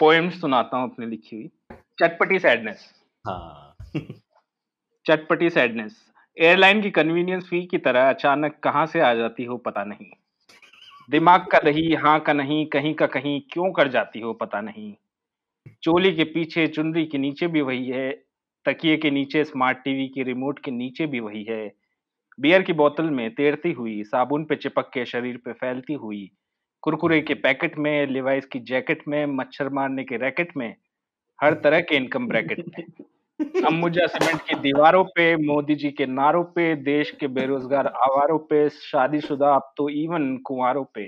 Poem सुनाता हूँ अपने लिखी हुई चटपटी सैडनेस हाँ चटपटी सैडनेस एयरलाइन की कन्वीनियंस फी की तरह अचानक कहाँ से आ जाती हो पता नहीं दिमाग का रही हाँ का नहीं कहीं का कहीं क्यों कर जाती हो पता नहीं चोली के पीछे चुनरी के नीचे भी वही है तकिए के नीचे स्मार्ट टीवी के रिमोट के नीचे भी वही है बियर की बोतल में तैरती हुई साबुन पे चिपक के शरीर पे फैलती हुई कुरकुरे के पैकेट में लिवाइस की जैकेट में मच्छर मारने के रैकेट में हर तरह के इनकम ब्रैकेट में अम्बुजा सीमेंट की दीवारों पे मोदी जी के नारों पे देश के बेरोजगार आवारों पे शादीशुदा अब तो इवन कुंवारों पे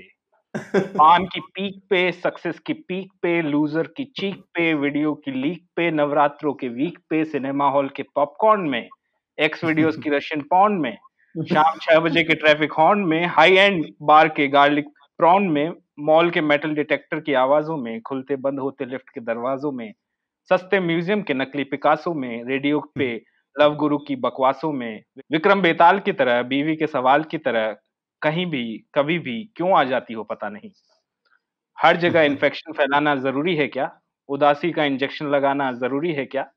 पान की पीक पे सक्सेस की पीक पे लूजर की चीक पे वीडियो की लीक पे नवरात्रों के वीक पे सिनेमा हॉल के पॉपकॉर्न में एक्स वीडियोस की रशियन पॉन में शाम छह बजे के ट्रैफिक हॉर्न में हाई एंड बार के गार्लिक प्रॉन में मॉल के मेटल डिटेक्टर की आवाजों में खुलते बंद होते लिफ्ट के दरवाजों में सस्ते म्यूजियम के नकली पिकासों में रेडियो हम्म। पे लव गुरु की बकवासों में विक्रम बेताल की तरह बीवी के सवाल की तरह कहीं भी कभी भी क्यों आ जाती हो पता नहीं हर जगह इन्फेक्शन हम्म। फैलाना जरूरी है क्या उदासी का इंजेक्शन लगाना जरूरी है क्या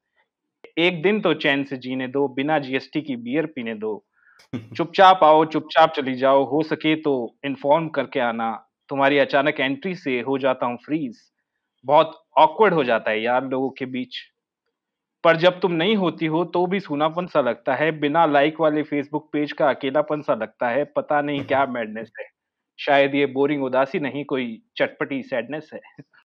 एक दिन तो चैन से जीने दो बिना जीएसटी की बियर पीने दो चुपचाप आओ चुपचाप चली जाओ हो सके तो इन्फॉर्म करके आना तुम्हारी अचानक एंट्री से हो जाता हूँ फ्रीज बहुत ऑकवर्ड हो जाता है यार लोगों के बीच पर जब तुम नहीं होती हो तो भी सुनापन सा लगता है बिना लाइक वाले फेसबुक पेज का अकेलापन सा लगता है पता नहीं क्या मैडनेस है शायद ये बोरिंग उदासी नहीं कोई चटपटी सैडनेस है